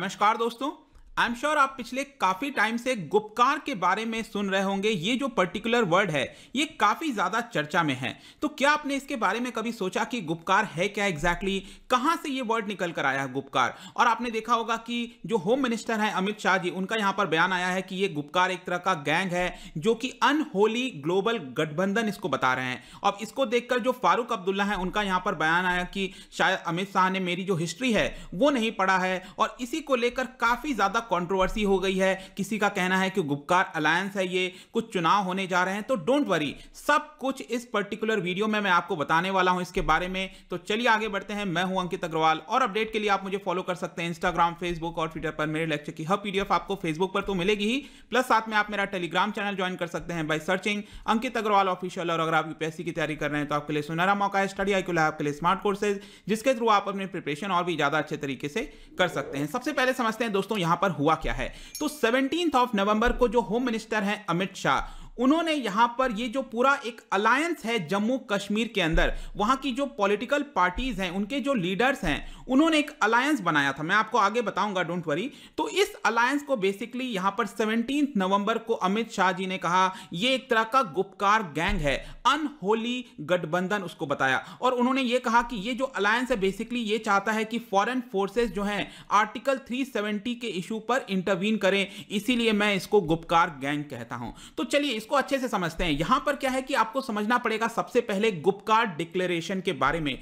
नमस्कार दोस्तों आई am sure आप पिछले काफ़ी टाइम से गुपकार के बारे में सुन रहे होंगे ये जो पर्टिकुलर वर्ड है ये काफ़ी ज़्यादा चर्चा में है तो क्या आपने इसके बारे में कभी सोचा कि गुपकार है क्या एग्जैक्टली exactly? कहां से ये वर्ड निकल कर आया है गुपकार और आपने देखा होगा कि जो होम मिनिस्टर हैं अमित शाह जी उनका यहाँ पर बयान आया है कि ये गुपकार एक तरह का गैंग है जो कि अनहोली ग्लोबल गठबंधन इसको बता रहे हैं अब इसको देखकर जो फारूक अब्दुल्ला है उनका यहाँ पर बयान आया कि शायद अमित शाह ने मेरी जो हिस्ट्री है वो नहीं पढ़ा है और इसी को लेकर काफ़ी ज़्यादा कंट्रोवर्सी हो गई है किसी का कहना है कि गुप्कार अलायंस है ये कुछ चुनाव होने जा रहे हैं तो डोंट वरी सब कुछ इस पर्टिकुलर वीडियो में मैं आपको बताने वाला हूं इसके बारे में तो चलिए आगे बढ़ते हैं मैं हूं अंकित अग्रवाल और अपडेट के लिए आप मुझे फॉलो कर सकते हैं इंस्टाग्राम फेसबुक और ट्विटर पर मेरे लेक्चर की हर पीडीएफ आपको फेसबुक पर तो मिलेगी ही प्लस साथ में आप मेरा टेलीग्राम चैनल ज्वाइन कर सकते हैं by searching Ankit Agarwal official और अगर आप यूपीएससी की तैयारी कर रहे हैं तो आपके लिए सुनहरा मौका है स्टडी आई आपके लिए स्मार्ट कोर्सेज जिसके थ्रू आप अपने प्रिपरेशन और भी ज्यादा अच्छे तरीके से कर सकते हैं सबसे पहले समझते हैं दोस्तों यहां पर हुआ क्या है तो सेवनटीन ऑफ नवंबर को जो होम मिनिस्टर हैं अमित शाह उन्होंने यहां पर ये जो पूरा एक अलायंस है जम्मू कश्मीर के अंदर वहां की जो पॉलिटिकल पार्टीज हैं उनके जो लीडर्स हैं उन्होंने एक अलायंस बनाया था मैं आपको आगे बताऊंगा डोंट वरी तो इस अलायंस को बेसिकली यहां पर सेवनटीन नवंबर को अमित शाह जी ने कहा ये एक तरह का गुपकार गैंग है अनहोली गठबंधन उसको बताया और उन्होंने ये कहा कि ये जो अलायंस है बेसिकली ये चाहता है कि फॉरेन फोर्सेस जो हैं आर्टिकल 370 के इशू पर इंटरवीन करें इसीलिए मैं इसको गुपकार गैंग कहता हूं तो चलिए इसको अच्छे से समझते हैं यहां पर क्या है कि आपको समझना पड़ेगा सबसे पहले गुपकार डिक्लेरेशन के बारे में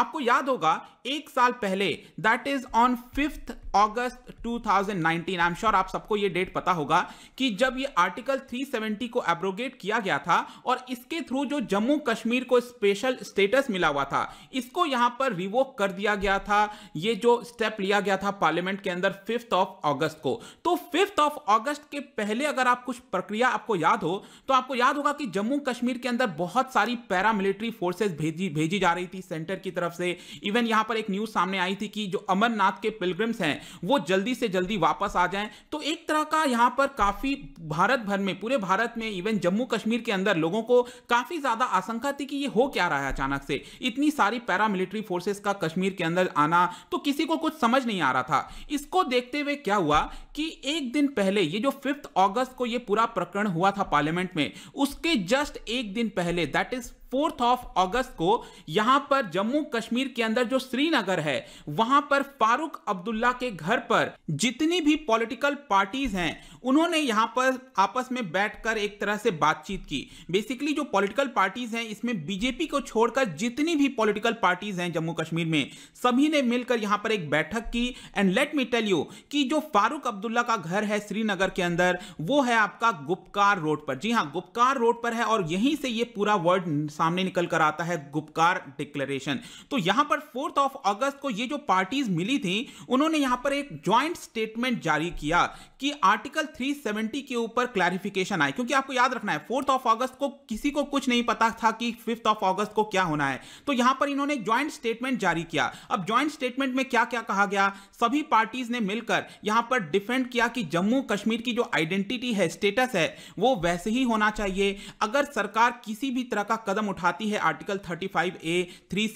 आपको याद होगा एक साल पहले that is on fifth August 2019 I am sure आप सबको ये डेट पता होगा कि जब ये आर्टिकल 370 को एब्रोगेट किया गया था और इसके थ्रू जो जम्मू कश्मीर को स्पेशल स्टेटस मिला हुआ था इसको यहां पर रिवोक कर दिया गया था ये जो स्टेप लिया गया था पार्लियामेंट के अंदर फिफ्थ ऑफ ऑगस्ट को तो फिफ्थ ऑफ ऑगस्ट के पहले अगर आप कुछ प्रक्रिया आपको याद हो तो आपको याद होगा कि जम्मू कश्मीर के अंदर बहुत सारी पैरामिलिट्री फोर्सेज भेजी भेजी जा रही थी सेंटर की तरफ से इवन यहां पर एक न्यूज सामने आई थी कि जो अमरनाथ के पिलग्रिम्स हैं वो जल्दी से जल्दी वापस आ जाएं तो एक तरह का यहां पर काफ़ी भारत भर में पूरे भारत में इवन जम्मू कश्मीर के अंदर लोगों को काफ़ी ज़्यादा आशंका थी कि ये हो क्या रहा है अचानक से इतनी सारी पैरामिलिट्री फोर्सेस का कश्मीर के अंदर आना तो किसी को कुछ समझ नहीं आ रहा था इसको देखते हुए क्या हुआ कि एक दिन पहले ये जो फिफ्थ अगस्त को ये पूरा प्रकरण हुआ था पार्लियामेंट में उसके जस्ट एक दिन पहले that is fourth of August को यहां पर जम्मू कश्मीर के अंदर जो श्रीनगर है वहां पर फारूक अब्दुल्ला के घर पर जितनी भी पॉलिटिकल पार्टीज हैं उन्होंने यहां पर आपस में बैठकर एक तरह से बातचीत की बेसिकली जो पॉलिटिकल पार्टीज हैं इसमें बीजेपी को छोड़कर जितनी भी पॉलिटिकल पार्टीज हैं जम्मू कश्मीर में सभी ने मिलकर यहां पर एक बैठक की and let me tell you कि जो फारूक अब्दुल्ला का घर है श्रीनगर के अंदर वो है आपका गुप्कार रोड पर जी हाँ गुपकार रोड पर है और यहीं से ये पूरा वर्ड सामने निकल कर आता है गुप्कार डिक्लेरेशन तो यहां पर फोर्थ ऑफ अगस्त को ये जो पार्टीज मिली थी उन्होंने यहां पर एक ज्वाइंट स्टेटमेंट जारी किया कि आर्टिकल 370 के ऊपर क्लैरिफिकेशन आए क्योंकि आपको याद रखना है फोर्थ ऑफ अगस्त को किसी को कुछ नहीं पता था कि फिफ्थ ऑफ अगस्त को क्या होना है तो यहां पर इन्होंने ज्वाइंट स्टेटमेंट जारी किया अब ज्वाइंट स्टेटमेंट में क्या क्या कहा गया सभी पार्टीज ने मिलकर यहां पर डिफेंड किया कि जम्मू कश्मीर की जो आइडेंटिटी है स्टेटस है वो वैसे ही होना चाहिए अगर सरकार किसी भी तरह का कदम उठाती है आर्टिकल थर्टी ए थ्री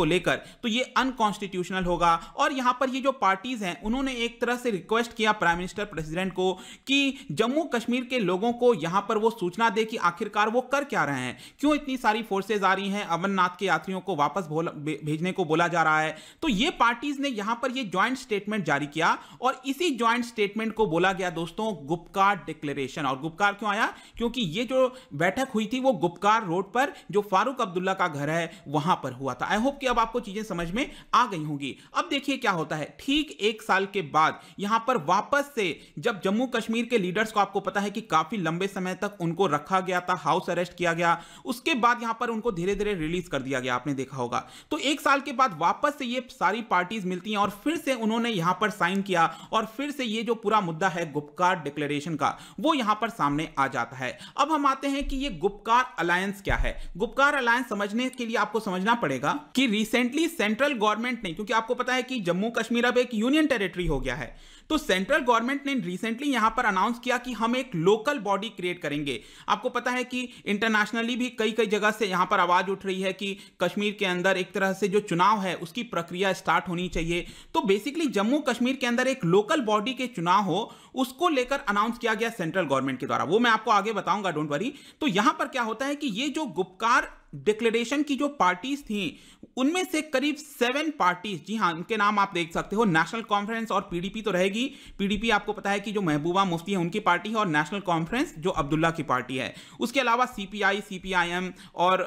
को लेकर तो ये अनकॉन्स्टिट्यूशनल होगा और यहां पर ये जो पार्टीज हैं उन्होंने एक तरह से रिक्वेस्ट किया प्राइम मिनिस्टर प्रेसिडेंट को कि जम्मू कश्मीर के लोगों को यहां पर वो सूचना दे कि आखिरकार वो कर क्या रहे हैं क्यों इतनी सारी फोर्सेज आ रही हैं अमरनाथ के यात्रियों को वापस भेजने को बोला जा रहा है तो ये पार्टीज ने यहां पर ये ज्वाइंट स्टेटमेंट जारी किया और इसी ज्वाइंट स्टेटमेंट को बोला गया दोस्तों गुप्कार डिक्लेरेशन और गुप्कार क्यों आया क्योंकि ये जो बैठक हुई थी वो गुप्कार रोड पर जो फारूक अब्दुल्ला का घर है वहां पर हुआ था आई होप कि अब आपको चीजें समझ में आ गई होंगी अब देखिए क्या होता है ठीक एक साल के बाद यहां पर वापस से जब जम्मू कश्मीर के लीडर्स को आपको पता है कि काफी लंबे समय तक उनको रखा गया था हाउस अरेस्ट किया गया उसके बाद यहां पर उनको धीरे धीरे रिलीज कर दिया गया आपने देखा होगा तो एक साल के बाद वापस से ये सारी पार्टीज मिलती हैं और फिर से उन्होंने यहां पर साइन किया और फिर से ये जो पूरा मुद्दा है गुप्कार डिक्लेरेशन का वो यहां पर सामने आ जाता है अब हम आते हैं कि ये गुप्कार अलायंस क्या है गुप्कार अलायंस समझने के लिए आपको समझना पड़ेगा कि रिसेंटली सेंट्रल गवर्नमेंट ने क्योंकि आपको पता है कि जम्मू कश्मीर अब एक यूनियन टेरिटरी हो गया है तो सेंट्रल गवर्नमेंट ने रिसेंटली यहां पर अनाउंस किया कि हम एक लोकल बॉडी क्रिएट करेंगे आपको पता है कि इंटरनेशनली भी कई कई जगह से यहां पर आवाज उठ रही है कि कश्मीर के अंदर एक तरह से जो चुनाव है उसकी प्रक्रिया स्टार्ट होनी चाहिए तो बेसिकली जम्मू कश्मीर के अंदर एक लोकल बॉडी के चुनाव हो उसको लेकर अनाउंस किया गया सेंट्रल गवर्नमेंट के द्वारा वो मैं आपको आगे बताऊंगा डोंट वरी तो यहां पर क्या होता है कि ये जो गुप्कार डिक्लेरेशन की जो पार्टीज थी उनमें से करीब सेवन पार्टीज जी हाँ उनके नाम आप देख सकते हो नेशनल कॉन्फ्रेंस और पीडीपी तो रहेगी पीडीपी आपको पता है कि जो महबूबा मुफ्ती है उनकी पार्टी है और नेशनल कॉन्फ्रेंस जो अब्दुल्ला की पार्टी है उसके अलावा सीपीआई सीपीआईएम और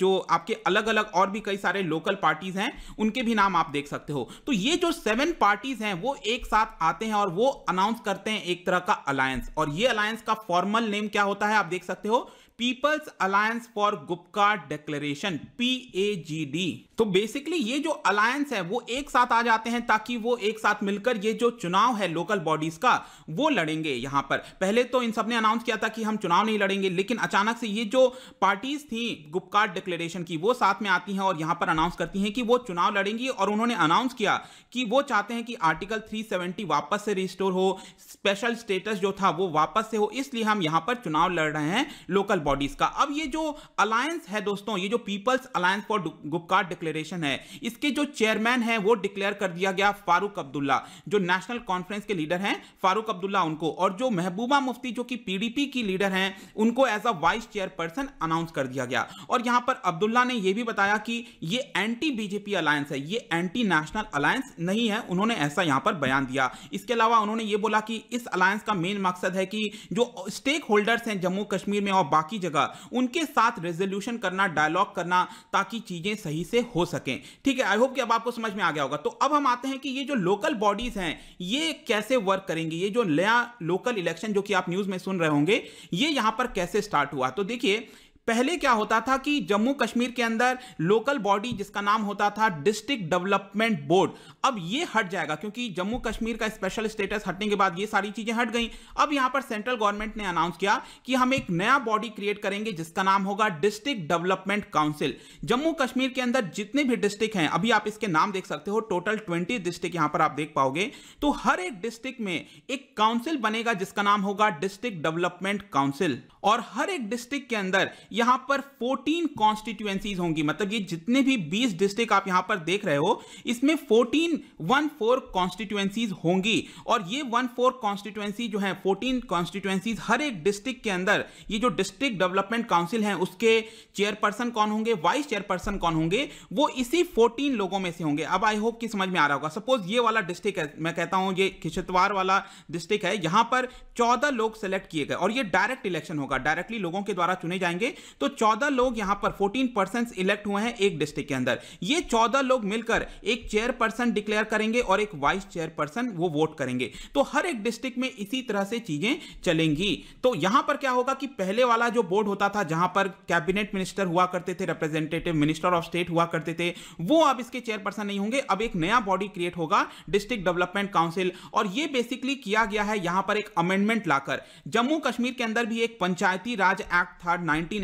जो आपके अलग अलग और भी कई सारे लोकल पार्टीज हैं उनके भी नाम आप देख सकते हो तो ये जो सेवन पार्टीज हैं वो एक साथ आते हैं और वो अनाउंस करते हैं एक तरह का अलायंस और ये अलायंस का फॉर्मल नेम क्या होता है आप देख सकते हो People's alliance for Gupkar Declaration P A G D तो बेसिकली ये जो अलायंस है वो एक साथ आ जाते हैं ताकि वो एक साथ मिलकर ये जो चुनाव है लोकल बॉडीज का वो लड़ेंगे यहां पर पहले तो इन सब ने अनाउंस किया था कि हम चुनाव नहीं लड़ेंगे लेकिन अचानक से ये जो पार्टीज थी गुप्का डिक्लेरेशन की वो साथ में आती हैं और यहां पर अनाउंस करती हैं कि वो चुनाव लड़ेंगी और उन्होंने अनाउंस किया कि वो चाहते हैं कि आर्टिकल थ्री वापस से रिस्टोर हो स्पेशल स्टेटस जो था वो वापस से हो इसलिए हम यहां पर चुनाव लड़ रहे हैं लोकल बॉडीज का अब ये जो अलायंस है दोस्तों ये जो people's alliance for Gupkar declaration है इसके जो चेयरमैन है वो डिक्लेयर कर दिया गया फारूक अब्दुल्ला जो नेशनल कॉन्फ्रेंस के लीडर हैं फारूक अब्दुल्ला उनको और जो महबूबा मुफ्ती जो कि पीडीपी की लीडर हैं उनको as a vice chairperson announce कर दिया गया और यहां पर अब्दुल्ला ने यह भी बताया कि ये एंटी बीजेपी अलायंस है ये एंटी नेशनल अलायंस नहीं है उन्होंने ऐसा यहां पर बयान दिया इसके अलावा उन्होंने ये बोला कि इस अलायंस का मेन मकसद है कि जो स्टेक होल्डर्स हैं जम्मू कश्मीर में और बाकी जगह उनके साथ रेजोल्यूशन करना डायलॉग करना ताकि चीज़ें सही से हो सकें ठीक है आई होप कि अब आपको समझ में आ गया होगा तो अब हम आते हैं कि ये जो लोकल बॉडीज़ हैं ये कैसे वर्क करेंगे ये जो नया लोकल इलेक्शन जो कि आप न्यूज़ में सुन रहे होंगे ये यहां पर कैसे स्टार्ट हुआ तो देखिए पहले क्या होता था कि जम्मू कश्मीर के अंदर लोकल बॉडी जिसका नाम होता था डिस्ट्रिक्ट डेवलपमेंट बोर्ड अब ये हट जाएगा क्योंकि जम्मू कश्मीर का स्पेशल स्टेटस हटने के बाद ये सारी चीजें हट गई अब यहां पर सेंट्रल गवर्नमेंट ने अनाउंस किया कि हम एक नया बॉडी क्रिएट करेंगे जिसका नाम होगा district development council Jammu Kashmir के अंदर जितने भी डिस्ट्रिक्ट हैं अभी आप इसके नाम देख सकते हो टोटल ट्वेंटी डिस्ट्रिक्ट यहां पर आप देख पाओगे तो हर एक डिस्ट्रिक्ट में एक काउंसिल बनेगा जिसका नाम होगा डिस्ट्रिक्ट डेवलपमेंट काउंसिल और हर एक डिस्ट्रिक्ट के अंदर यहां पर 14 कॉन्स्टिट्यूएंसीज होंगी मतलब ये जितने भी 20 डिस्ट्रिक्ट आप यहां पर देख रहे हो इसमें 14 वन फोर कॉन्स्टिट्यूएंसीज होंगी और ये वन फोर कॉन्स्टिट्यूएंसी जो है 14 कॉन्स्टिट्यूएंसीज हर एक डिस्ट्रिक्ट के अंदर ये जो डिस्ट्रिक्ट डेवलपमेंट काउंसिल है उसके चेयरपर्सन कौन होंगे वाइस चेयरपर्सन कौन होंगे वो इसी फोर्टीन लोगों में से होंगे अब आई होप कि समझ में आ रहा होगा सपोज ये वाला डिस्ट्रिक्ट है मैं कहता हूं ये किश्तवार वाला डिस्ट्रिक्ट है यहां पर चौदह लोग सेलेक्ट किए गए और ये डायरेक्ट इलेक्शन होगा डायरेक्टली लोगों के द्वारा चुने जाएंगे तो चौदह लोग यहां पर फोर्टीन पर्सन इलेक्ट हुए हैं एक डिस्ट्रिक्ट के अंदर ये चौदह लोग मिलकर एक चेयरपर्सन डिक्लेयर करेंगे और एक वाइस चेयरपर्सन वो वोट करेंगे तो हर एक डिस्ट्रिक्ट में इसी तरह से चीजें चलेंगी तो यहां पर क्या होगा कि पहले वाला जो बोर्ड होता था जहां पर कैबिनेट मिनिस्टर हुआ करते थे रिप्रेजेंटेटिव मिनिस्टर ऑफ स्टेट हुआ करते थे वो अब इसके चेयरपर्सन नहीं होंगे अब एक नया बॉडी क्रिएट होगा डिस्ट्रिक्ट डेवलपमेंट काउंसिल और ये बेसिकली किया गया है यहां पर एक अमेंडमेंट लाकर जम्मू कश्मीर के अंदर भी एक पंचायती राज एक्ट था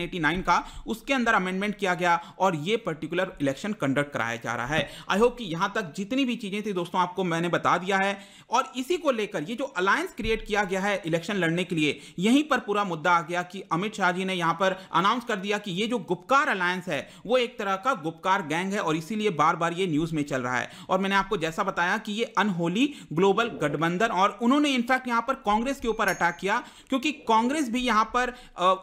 1989 का उसके अंदर अमेंडमेंट किया गया और ये पर्टिकुलर इलेक्शन कंडक्ट कराया जा रहा है आई होप कि यहां तक जितनी भी चीज़ें थी दोस्तों आपको मैंने बता दिया है और इसी को लेकर ये जो अलायंस क्रिएट किया गया है इलेक्शन लड़ने के लिए यहीं पर पूरा मुद्दा आ गया कि अमित शाह जी ने यहां पर अनाउंस कर दिया कि ये जो गुप्कार अलायंस है वो एक तरह का गुप्कार गैंग है और इसीलिए बार बार ये न्यूज़ में चल रहा है और मैंने आपको जैसा बताया कि ये अनहोली ग्लोबल गठबंधन और उन्होंने इनफैक्ट यहां पर कांग्रेस के ऊपर अटैक किया क्योंकि कांग्रेस भी यहां पर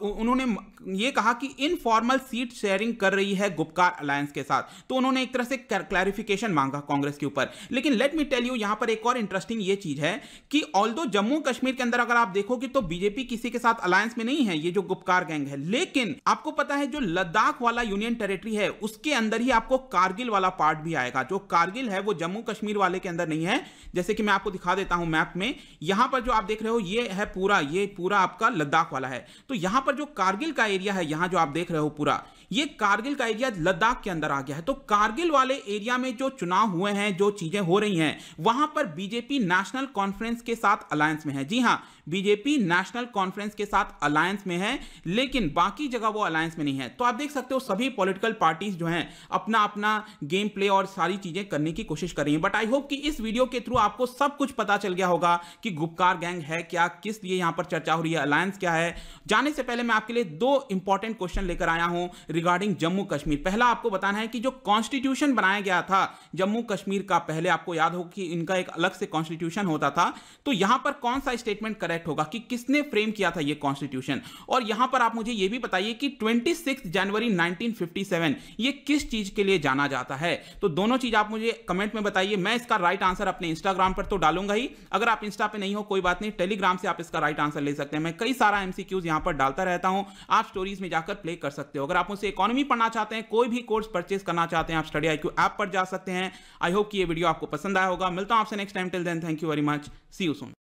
उन्होंने ये कहा कि इनफॉर्मल सीट शेयरिंग कर रही है गुपकार अलायंस के साथ तो उन्होंने एक तरह से क्लैरिफिकेशन मांगा कांग्रेस के ऊपर लेकिन लेट मी टेल यू यहां पर एक और इंटरेस्टिंग ये चीज है कि ऑल जम्मू कश्मीर के अंदर अगर आप देखोगे तो बीजेपी किसी के साथ अलायंस में नहीं है ये जो गुपकार गैंग है लेकिन आपको पता है जो लद्दाख वाला यूनियन टेरेटरी है उसके अंदर ही आपको कारगिल वाला पार्ट भी आएगा जो कारगिल है वो जम्मू कश्मीर वाले के अंदर नहीं है जैसे कि मैं आपको दिखा देता हूं मैप में यहां पर जो आप देख रहे हो ये है पूरा ये पूरा आपका लद्दाख वाला है तो यहां पर जो कारगिल का एरिया है है यहां जो आप देख रहे हो पूरा ये कारगिल का एरिया लद्दाख के अंदर आ गया है तो कारगिल वाले एरिया में जो चुनाव हुए हैं जो चीजें हो रही हैं वहां पर बीजेपी नेशनल कॉन्फ्रेंस के साथ अलायंस में है जी हाँ बीजेपी नेशनल कॉन्फ्रेंस के साथ अलायंस में है लेकिन बाकी जगह वो अलायंस में नहीं है तो आप देख सकते हो सभी पॉलिटिकल पार्टीज जो हैं अपना अपना गेम प्ले और सारी चीजें करने की कोशिश कर रही हैं बट आई होप कि इस वीडियो के थ्रू आपको सब कुछ पता चल गया होगा कि गुप्कार गैंग है क्या किस लिए यहां पर चर्चा हो रही है अलायंस क्या है जाने से पहले मैं आपके लिए दो इंपॉर्टेंट इंपॉर्टेंट क्वेश्चन लेकर आया हूं रिगार्डिंग जम्मू कश्मीर पहला आपको बताना है कि जो कॉन्स्टिट्यूशन बनाया गया था जम्मू कश्मीर का पहले आपको याद हो कि इनका एक अलग से कॉन्स्टिट्यूशन होता था तो यहां पर कौन सा स्टेटमेंट करेक्ट होगा कि किसने फ्रेम किया था यह कॉन्स्टिट्यूशन और यहां पर आप मुझे यह भी बताइए कि 26 जनवरी नाइनटीन ये किस चीज के लिए जाना जाता है तो दोनों चीज आप मुझे कमेंट में बताइए मैं इसका राइट आंसर अपने इंस्टाग्राम पर तो डालूंगा ही अगर आप इंस्टा पे नहीं हो कोई बात नहीं टेलीग्राम से आप इसका राइट आंसर ले सकते हैं मैं कई सारा एमसीक्यूज यहां पर डालता रहता हूं आप स्टोरीज में जाकर प्ले कर सकते हो अगर आप उनसे इकोनॉमी पढ़ना चाहते हैं कोई भी कोर्स परचेज करना चाहते हैं आप स्टडी आई ऐप पर जा सकते हैं आई होप कि ये वीडियो आपको पसंद आया होगा मिलता हूं आपसे next time till then thank you very much see you Son